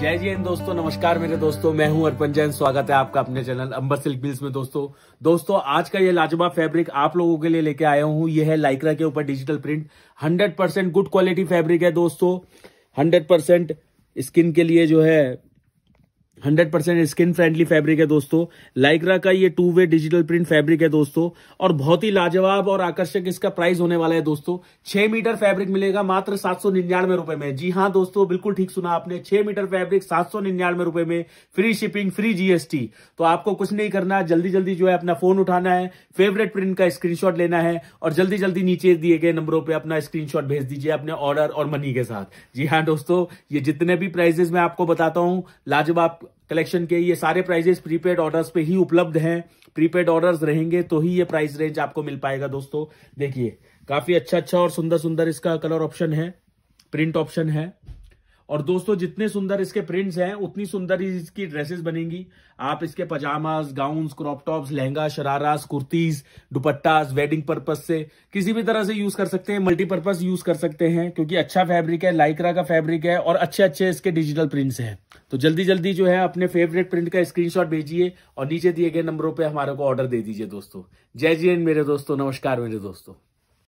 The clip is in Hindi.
जय जी हिंद दोस्तों नमस्कार मेरे दोस्तों मैं हूं अर्पण जैन स्वागत है आपका अपने चैनल अंबर सिल्क मिल्स में दोस्तों दोस्तों आज का ये लाजवाब फैब्रिक आप लोगों के लिए लेके आया हूं ये है लाइक्रा के ऊपर digital print 100% good quality fabric है दोस्तों 100% स्किन के लिए जो है hundred percent skin friendly fabric है दोस्तों लाइक्रा का ये two way digital print fabric है दोस्तों और बहुत ही लाजवाब और आकर्षक इसका प्राइस होने वाला है दोस्तों छह मीटर फैब्रिक मिलेगा मात्र सात सौ निन्यानवे रुपए में जी हाँ दोस्तों बिल्कुल ठीक सुना आपने छह मीटर फैब्रिक सात सौ निन्यानवे रुपए में फ्री शिपिंग फ्री जीएसटी तो आपको कुछ नहीं करना जल्दी जल्दी जो है अपना फोन उठाना है फेवरेट प्रिंट का स्क्रीन लेना है और जल्दी जल्दी नीचे दिए गए नंबरों पर अपना स्क्रीन भेज दीजिए अपने ऑर्डर और मनी के साथ जी हाँ दोस्तों ये जितने भी प्राइजेस मैं आपको बताता हूँ लाजवाब कलेक्शन के ये सारे प्राइजेस प्रीपेड ऑर्डर्स पे ही उपलब्ध हैं प्रीपेड ऑर्डर्स रहेंगे तो ही ये प्राइस रेंज आपको मिल पाएगा दोस्तों देखिए काफी अच्छा अच्छा और सुंदर सुंदर इसका कलर ऑप्शन है प्रिंट ऑप्शन है और दोस्तों जितने सुंदर इसके प्रिंट्स हैं उतनी सुंदर ही इसकी ड्रेसेस बनेंगी आप इसके pyjamas gowns crop tops lehenga sharara kurtis dupattas wedding purpose से किसी भी तरह से यूज कर सकते हैं मल्टीपर्पज यूज कर सकते हैं क्योंकि अच्छा फैब्रिक है लाइक्रा का फैब्रिक है और अच्छे अच्छे इसके डिजिटल प्रिंट्स हैं तो जल्दी जल्दी जो है अपने फेवरेट प्रिंट का स्क्रीन भेजिए और नीचे दिए गए नंबरों पर हमारे को ऑर्डर दे दीजिए दोस्तों जय जी मेरे दोस्तों नमस्कार मेरे दोस्तों